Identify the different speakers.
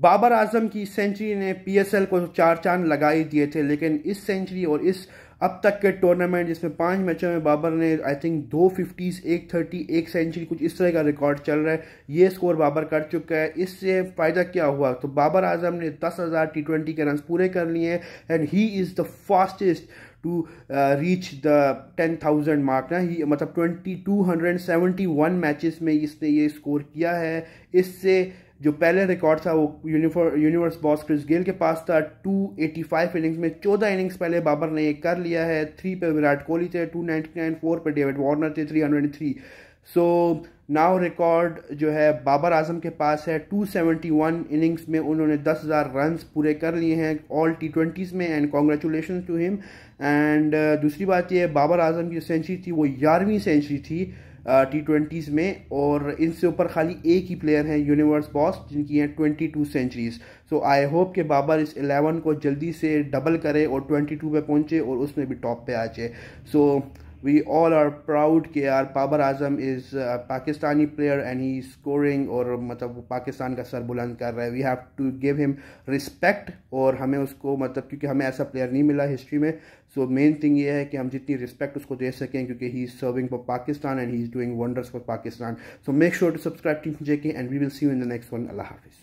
Speaker 1: बाबर आजम की सेंचुरी ने पीएसएल को चार चांद लगा ही दिए थे लेकिन इस सेंचुरी और इस अब तक के टूर्नामेंट जिसमें पांच मैचों में बाबर ने आई थिंक दो फिफ्टीज़ एक थर्टी एक सेंचुरी कुछ इस तरह का रिकॉर्ड चल रहा है ये स्कोर बाबर कर चुका है इससे फ़ायदा क्या हुआ तो बाबर आजम ने दस हज़ार टी ट्वेंटी के रन पूरे कर लिए and he is the fastest to reach the ten thousand mark ना ही मतलब twenty two hundred seventy one matches में इसने ये स्कोर किया है इससे जो पहले रिकॉर्ड था वो यूनिवर्स बॉस क्रिस गेल के पास था 285 इनिंग्स में 14 इनिंग्स पहले बाबर ने ये कर लिया है थ्री पे विराट कोहली थे 299 फोर पर डेविड वार्नर थे 303 सो नाव रिकॉर्ड जो है बाबर आजम के पास है 271 इनिंग्स में उन्होंने 10,000 रन्स पूरे कर लिए हैं ऑल टी ट्वेंटीज़ में and congratulation to him and दूसरी बात यह बाबर आजम की सेंचुरी थी वो ग्यारहवीं सेंचुरी थी टी ट्वेंटीज़ में और इनसे ऊपर खाली एक ही प्लेयर हैं यूनिवर्स बॉस जिनकी हैं twenty two centuries so I hope कि बाबर इस एलेवन को जल्दी से डबल करे और ट्वेंटी टू पर पहुँचे और उसमें भी टॉप पे आ जाए सो so, we all are proud के यार Babar Azam is Pakistani player and he scoring और मतलब वो पाकिस्तान का सर बुलंद कर रहा है we have to give him respect और हमें उसको मतलब क्योंकि हमें ऐसा प्लेयर नहीं मिला हिस्ट्री में सो मेन थिंग ये है कि हम जितनी रिस्पेक्ट उसको दे सकें क्योंकि he is serving for Pakistan and he is doing wonders for Pakistan so make sure to subscribe team J K and we will see you in the next one अल्लाह हाफिज़